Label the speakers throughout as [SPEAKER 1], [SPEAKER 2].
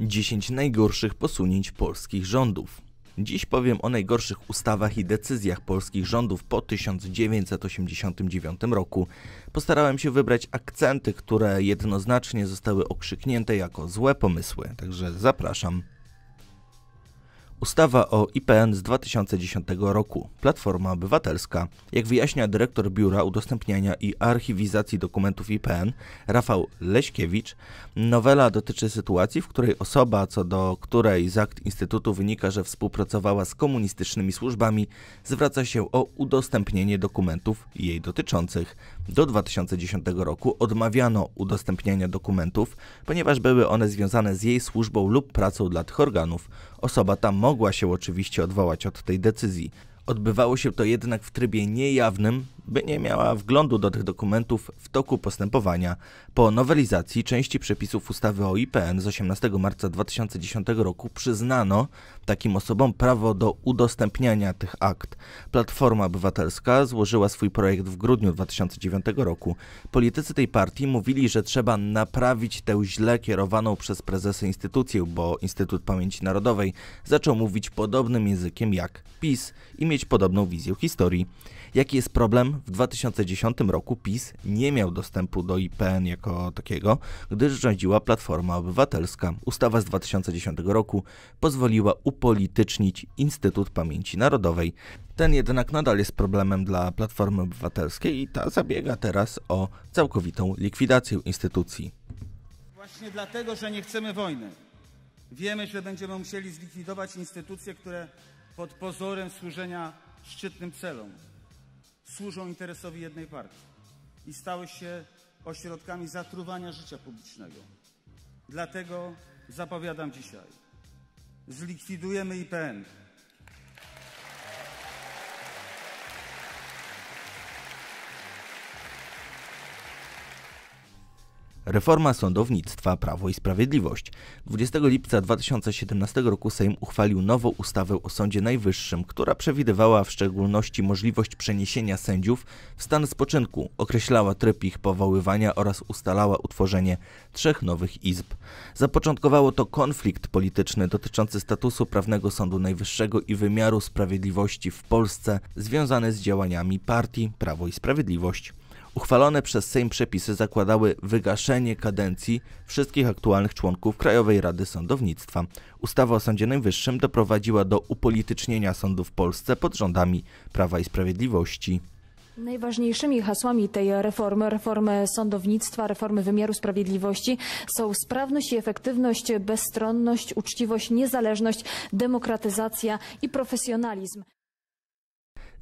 [SPEAKER 1] 10 najgorszych posunięć polskich rządów. Dziś powiem o najgorszych ustawach i decyzjach polskich rządów po 1989 roku. Postarałem się wybrać akcenty, które jednoznacznie zostały okrzyknięte jako złe pomysły, także zapraszam. Ustawa o IPN z 2010 roku, Platforma Obywatelska. Jak wyjaśnia dyrektor Biura Udostępniania i Archiwizacji Dokumentów IPN, Rafał Leśkiewicz, nowela dotyczy sytuacji, w której osoba, co do której z akt Instytutu wynika, że współpracowała z komunistycznymi służbami, zwraca się o udostępnienie dokumentów jej dotyczących. Do 2010 roku odmawiano udostępniania dokumentów, ponieważ były one związane z jej służbą lub pracą dla tych organów. Osoba ta mogła się oczywiście odwołać od tej decyzji. Odbywało się to jednak w trybie niejawnym, by nie miała wglądu do tych dokumentów w toku postępowania po nowelizacji części przepisów ustawy o IPN z 18 marca 2010 roku przyznano takim osobom prawo do udostępniania tych akt. Platforma Obywatelska złożyła swój projekt w grudniu 2009 roku. Politycy tej partii mówili, że trzeba naprawić tę źle kierowaną przez prezesy instytucję, bo Instytut Pamięci Narodowej zaczął mówić podobnym językiem jak PiS i mieć podobną wizję historii. Jaki jest problem? w 2010 roku PiS nie miał dostępu do IPN jako takiego, gdyż rządziła Platforma Obywatelska. Ustawa z 2010 roku pozwoliła upolitycznić Instytut Pamięci Narodowej. Ten jednak nadal jest problemem dla Platformy Obywatelskiej i ta zabiega teraz o całkowitą likwidację instytucji. Właśnie dlatego, że nie chcemy wojny. Wiemy, że będziemy musieli zlikwidować instytucje, które pod pozorem służenia szczytnym celom służą interesowi jednej partii i stały się ośrodkami zatruwania życia publicznego. Dlatego zapowiadam dzisiaj: zlikwidujemy IPN Reforma sądownictwa Prawo i Sprawiedliwość. 20 lipca 2017 roku Sejm uchwalił nową ustawę o Sądzie Najwyższym, która przewidywała w szczególności możliwość przeniesienia sędziów w stan spoczynku, określała tryb ich powoływania oraz ustalała utworzenie trzech nowych izb. Zapoczątkowało to konflikt polityczny dotyczący statusu prawnego Sądu Najwyższego i wymiaru sprawiedliwości w Polsce, związany z działaniami partii Prawo i Sprawiedliwość. Uchwalone przez Sejm przepisy zakładały wygaszenie kadencji wszystkich aktualnych członków Krajowej Rady Sądownictwa. Ustawa o Sądzie Najwyższym doprowadziła do upolitycznienia sądów w Polsce pod rządami Prawa i Sprawiedliwości.
[SPEAKER 2] Najważniejszymi hasłami tej reformy, reformy sądownictwa, reformy wymiaru sprawiedliwości są sprawność i efektywność, bezstronność, uczciwość, niezależność, demokratyzacja i profesjonalizm.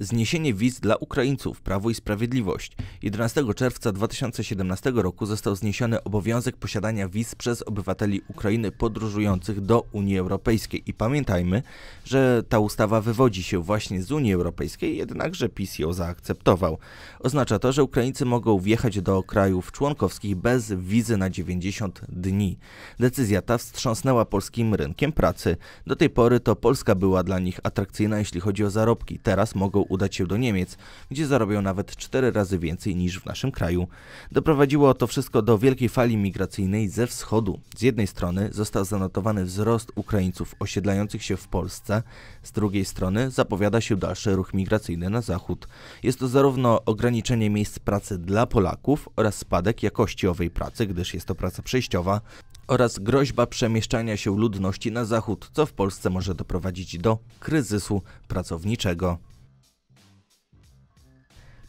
[SPEAKER 1] Zniesienie wiz dla Ukraińców, Prawo i Sprawiedliwość. 11 czerwca 2017 roku został zniesiony obowiązek posiadania wiz przez obywateli Ukrainy podróżujących do Unii Europejskiej. I pamiętajmy, że ta ustawa wywodzi się właśnie z Unii Europejskiej, jednakże PiS ją zaakceptował. Oznacza to, że Ukraińcy mogą wjechać do krajów członkowskich bez wizy na 90 dni. Decyzja ta wstrząsnęła polskim rynkiem pracy. Do tej pory to Polska była dla nich atrakcyjna, jeśli chodzi o zarobki. Teraz mogą udać się do Niemiec, gdzie zarobią nawet cztery razy więcej niż w naszym kraju. Doprowadziło to wszystko do wielkiej fali migracyjnej ze wschodu. Z jednej strony został zanotowany wzrost Ukraińców osiedlających się w Polsce, z drugiej strony zapowiada się dalszy ruch migracyjny na zachód. Jest to zarówno ograniczenie miejsc pracy dla Polaków oraz spadek jakości owej pracy, gdyż jest to praca przejściowa, oraz groźba przemieszczania się ludności na zachód, co w Polsce może doprowadzić do kryzysu pracowniczego.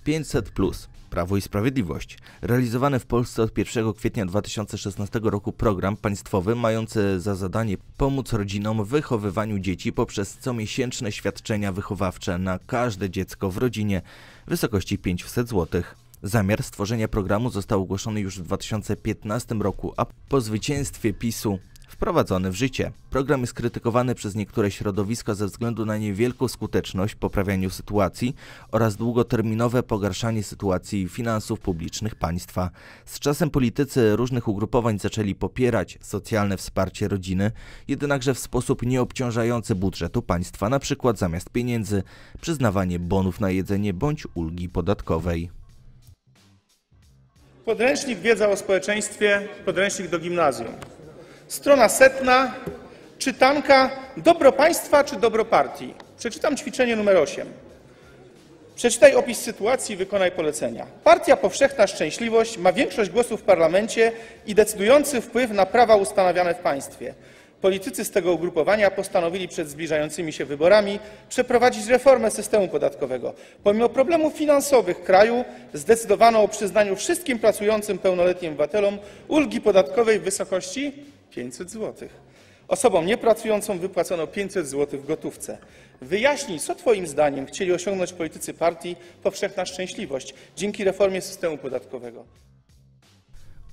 [SPEAKER 1] 500 Plus, Prawo i Sprawiedliwość. Realizowany w Polsce od 1 kwietnia 2016 roku program państwowy mający za zadanie pomóc rodzinom w wychowywaniu dzieci poprzez comiesięczne świadczenia wychowawcze na każde dziecko w rodzinie w wysokości 500 zł. Zamiar stworzenia programu został ogłoszony już w 2015 roku, a po zwycięstwie PiSu wprowadzony w życie. Program jest krytykowany przez niektóre środowiska ze względu na niewielką skuteczność w poprawianiu sytuacji oraz długoterminowe pogarszanie sytuacji finansów publicznych państwa. Z czasem politycy różnych ugrupowań zaczęli popierać socjalne wsparcie rodziny, jednakże w sposób nieobciążający budżetu państwa, np. zamiast pieniędzy przyznawanie bonów na jedzenie bądź ulgi podatkowej. Podręcznik Wiedza o społeczeństwie, podręcznik do gimnazjum strona setna, czytanka Dobro państwa czy dobro partii? Przeczytam ćwiczenie numer 8. Przeczytaj opis sytuacji i wykonaj polecenia. Partia Powszechna Szczęśliwość ma większość głosów w parlamencie i decydujący wpływ na prawa ustanawiane w państwie. Politycy z tego ugrupowania postanowili przed zbliżającymi się wyborami przeprowadzić reformę systemu podatkowego. Pomimo problemów finansowych kraju zdecydowano o przyznaniu wszystkim pracującym pełnoletnim obywatelom ulgi podatkowej w wysokości 500 zł. Osobom niepracującym wypłacono 500 zł w gotówce. Wyjaśnij, co Twoim zdaniem chcieli osiągnąć politycy partii Powszechna Szczęśliwość dzięki reformie systemu podatkowego.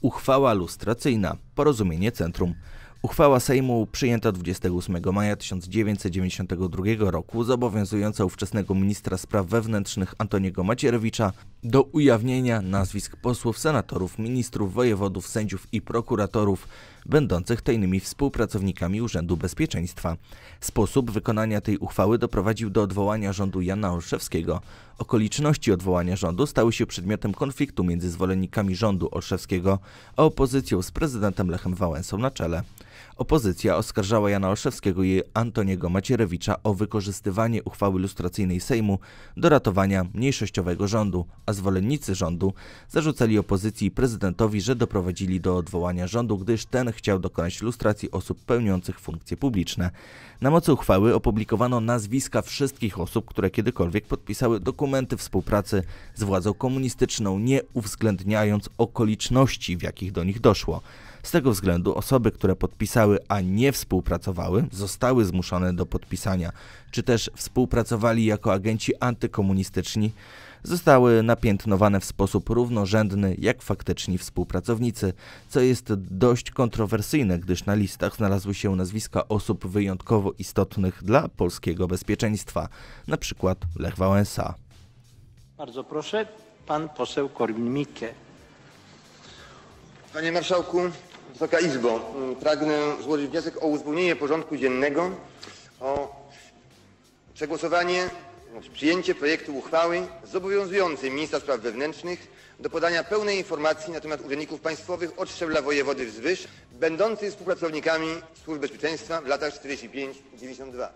[SPEAKER 1] Uchwała lustracyjna. Porozumienie Centrum. Uchwała Sejmu przyjęta 28 maja 1992 roku zobowiązująca ówczesnego ministra spraw wewnętrznych Antoniego Macierewicza do ujawnienia nazwisk posłów, senatorów, ministrów, wojewodów, sędziów i prokuratorów będących tajnymi współpracownikami Urzędu Bezpieczeństwa. Sposób wykonania tej uchwały doprowadził do odwołania rządu Jana Olszewskiego. Okoliczności odwołania rządu stały się przedmiotem konfliktu między zwolennikami rządu Olszewskiego a opozycją z prezydentem Lechem Wałęsą na czele. Opozycja oskarżała Jana Olszewskiego i Antoniego Macierewicza o wykorzystywanie uchwały lustracyjnej Sejmu do ratowania mniejszościowego rządu, a zwolennicy rządu zarzucali opozycji prezydentowi, że doprowadzili do odwołania rządu, gdyż ten chciał dokonać lustracji osób pełniących funkcje publiczne. Na mocy uchwały opublikowano nazwiska wszystkich osób, które kiedykolwiek podpisały dokumenty współpracy z władzą komunistyczną, nie uwzględniając okoliczności, w jakich do nich doszło. Z tego względu osoby, które podpisały podpisały, a nie współpracowały, zostały zmuszone do podpisania, czy też współpracowali jako agenci antykomunistyczni, zostały napiętnowane w sposób równorzędny jak faktyczni współpracownicy, co jest dość kontrowersyjne, gdyż na listach znalazły się nazwiska osób wyjątkowo istotnych dla polskiego bezpieczeństwa, np. Lech Wałęsa.
[SPEAKER 2] Bardzo proszę, pan poseł Korwin-Mikke.
[SPEAKER 1] Panie Marszałku, Wysoka Izbo, mm, pragnę złożyć wniosek o uzupełnienie porządku dziennego o przegłosowanie, znaczy przyjęcie projektu uchwały zobowiązującej ministra spraw wewnętrznych do podania pełnej informacji na temat urzędników państwowych od szczebla wojewody wzwyż, będących współpracownikami Służb Bezpieczeństwa w latach 45-92.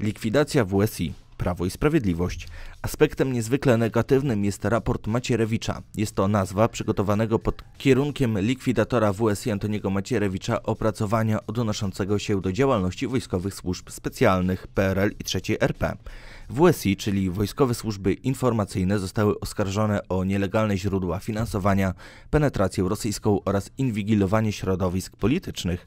[SPEAKER 1] Likwidacja WSI Prawo i Sprawiedliwość. Aspektem niezwykle negatywnym jest raport Macierewicza. Jest to nazwa przygotowanego pod kierunkiem likwidatora WSI Antoniego Macierewicza opracowania odnoszącego się do działalności wojskowych służb specjalnych PRL i III RP. WSI, czyli Wojskowe Służby Informacyjne, zostały oskarżone o nielegalne źródła finansowania, penetrację rosyjską oraz inwigilowanie środowisk politycznych.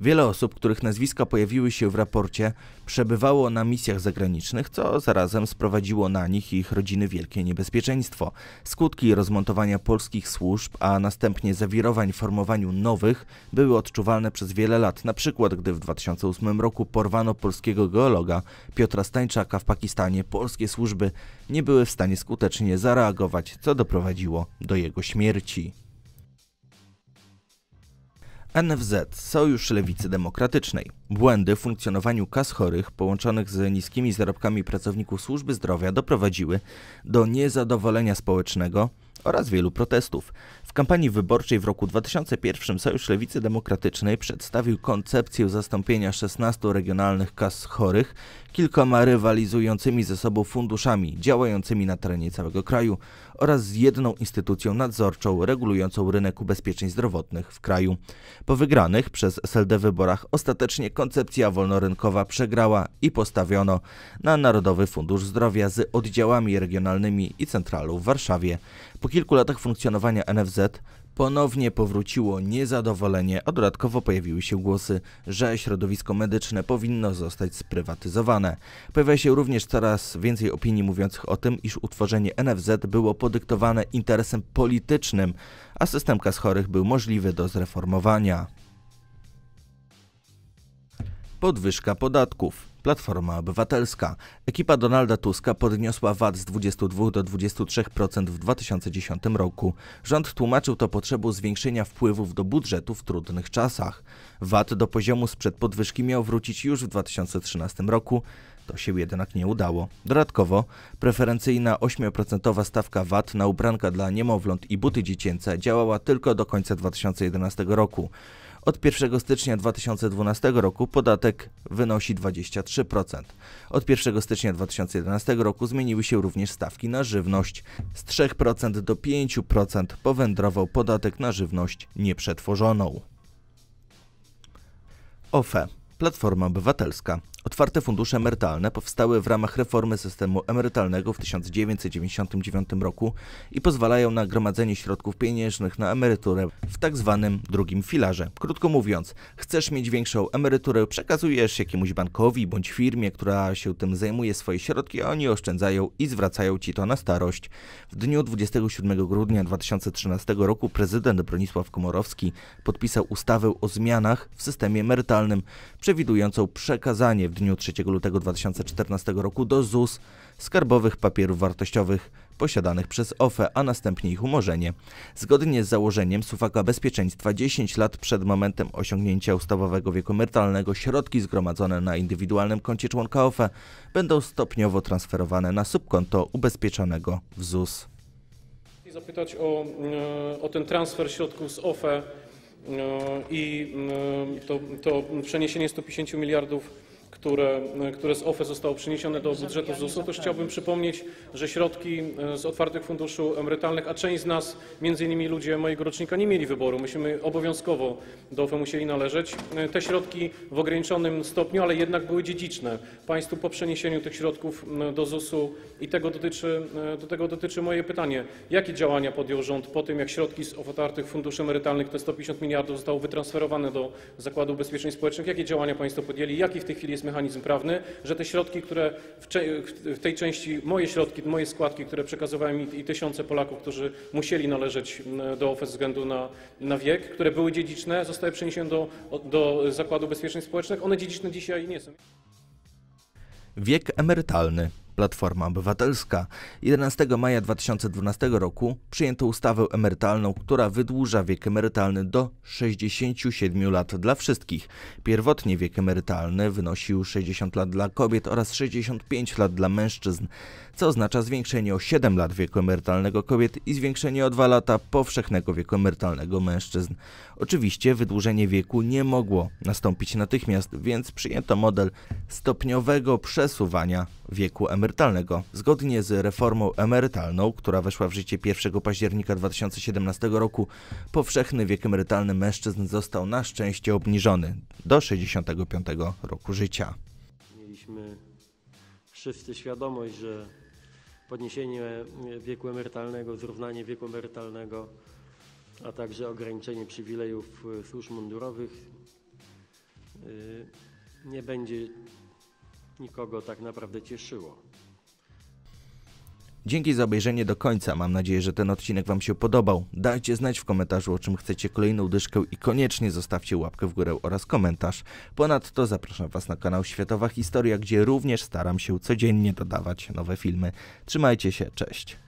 [SPEAKER 1] Wiele osób, których nazwiska pojawiły się w raporcie, przebywało na misjach zagranicznych, co zarazem sprowadziło na nich i ich rodziny wielkie niebezpieczeństwo. Skutki rozmontowania polskich służb, a następnie zawirowań w formowaniu nowych, były odczuwalne przez wiele lat. Na przykład, gdy w 2008 roku porwano polskiego geologa Piotra Stańczaka w Pakistanie, polskie służby nie były w stanie skutecznie zareagować, co doprowadziło do jego śmierci. NFZ Sojusz Lewicy Demokratycznej. Błędy w funkcjonowaniu kas chorych połączonych z niskimi zarobkami pracowników służby zdrowia doprowadziły do niezadowolenia społecznego oraz wielu protestów kampanii wyborczej w roku 2001 Sojusz Lewicy Demokratycznej przedstawił koncepcję zastąpienia 16 regionalnych kas chorych kilkoma rywalizującymi ze sobą funduszami działającymi na terenie całego kraju oraz z jedną instytucją nadzorczą regulującą rynek ubezpieczeń zdrowotnych w kraju. Po wygranych przez SLD wyborach ostatecznie koncepcja wolnorynkowa przegrała i postawiono na Narodowy Fundusz Zdrowia z oddziałami regionalnymi i centralą w Warszawie. Po kilku latach funkcjonowania NFZ ponownie powróciło niezadowolenie, a dodatkowo pojawiły się głosy, że środowisko medyczne powinno zostać sprywatyzowane. Pojawia się również coraz więcej opinii mówiących o tym, iż utworzenie NFZ było podyktowane interesem politycznym, a system kas chorych był możliwy do zreformowania. Podwyżka podatków. Platforma Obywatelska. Ekipa Donalda Tuska podniosła VAT z 22 do 23% w 2010 roku. Rząd tłumaczył to potrzebą zwiększenia wpływów do budżetu w trudnych czasach. VAT do poziomu sprzed podwyżki miał wrócić już w 2013 roku. To się jednak nie udało. Dodatkowo preferencyjna 8% stawka VAT na ubranka dla niemowląt i buty dziecięce działała tylko do końca 2011 roku. Od 1 stycznia 2012 roku podatek wynosi 23%. Od 1 stycznia 2011 roku zmieniły się również stawki na żywność. Z 3% do 5% powędrował podatek na żywność nieprzetworzoną. OFE Platforma Obywatelska Otwarte fundusze emerytalne powstały w ramach reformy systemu emerytalnego w 1999 roku i pozwalają na gromadzenie środków pieniężnych na emeryturę w tak zwanym drugim filarze. Krótko mówiąc, chcesz mieć większą emeryturę, przekazujesz jakiemuś bankowi bądź firmie, która się tym zajmuje swoje środki, a oni oszczędzają i zwracają ci to na starość. W dniu 27 grudnia 2013 roku prezydent Bronisław Komorowski podpisał ustawę o zmianach w systemie emerytalnym, przewidującą przekazanie w dniu 3 lutego 2014 roku do ZUS skarbowych papierów wartościowych posiadanych przez OFE, a następnie ich umorzenie. Zgodnie z założeniem suwaka bezpieczeństwa 10 lat przed momentem osiągnięcia ustawowego wieku emerytalnego środki zgromadzone na indywidualnym koncie członka OFE będą stopniowo transferowane na subkonto ubezpieczonego w ZUS.
[SPEAKER 2] Zapytać o, e, o ten transfer środków z OFE e, i e, to, to przeniesienie 150 miliardów które, które z OFE zostało przeniesione do budżetu ZUS-u, to chciałbym przypomnieć, że środki e, z otwartych funduszy emerytalnych, a część z nas, między innymi ludzie mojego rocznika, nie mieli wyboru. Myśmy obowiązkowo do OFE musieli należeć. E, te środki w ograniczonym stopniu, ale jednak były dziedziczne. Państwu po przeniesieniu tych środków do ZUS-u i tego dotyczy, e, do tego dotyczy moje pytanie. Jakie działania podjął rząd po tym, jak środki z otwartych funduszy emerytalnych, te 150 miliardów zostało wytransferowane do Zakładu Ubezpieczeń Społecznych? Jakie działania Państwo podjęli? Jaki w tej chwili jest mechanizm mechanizm prawny, że te środki, które w, tej części, moje środki, moje składki, które przekazywałem i, tysiące Polaków, którzy musieli należeć do OFE ze względu na, na wiek, które były dziedziczne, zostały przeniesione do, do Zakładu Ubezpieczeń Społecznych. One dziedziczne dzisiaj nie są.
[SPEAKER 1] Wiek emerytalny. Platforma Obywatelska. 11 maja 2012 roku przyjęto ustawę emerytalną, która wydłuża wiek emerytalny do 67 lat dla wszystkich. Pierwotnie wiek emerytalny wynosił 60 lat dla kobiet oraz 65 lat dla mężczyzn, co oznacza zwiększenie o 7 lat wieku emerytalnego kobiet i zwiększenie o 2 lata powszechnego wieku emerytalnego mężczyzn. Oczywiście wydłużenie wieku nie mogło nastąpić natychmiast, więc przyjęto model stopniowego przesuwania wieku emerytalnego. Zgodnie z reformą emerytalną, która weszła w życie 1 października 2017 roku, powszechny wiek emerytalny mężczyzn został na szczęście obniżony do 65 roku życia.
[SPEAKER 2] Mieliśmy wszyscy świadomość, że podniesienie wieku emerytalnego, zrównanie wieku emerytalnego, a także ograniczenie przywilejów e, służb mundurowych e, nie będzie nikogo tak naprawdę cieszyło.
[SPEAKER 1] Dzięki za obejrzenie do końca. Mam nadzieję, że ten odcinek Wam się podobał. Dajcie znać w komentarzu, o czym chcecie kolejną dyszkę i koniecznie zostawcie łapkę w górę oraz komentarz. Ponadto zapraszam Was na kanał Światowa Historia, gdzie również staram się codziennie dodawać nowe filmy. Trzymajcie się, cześć.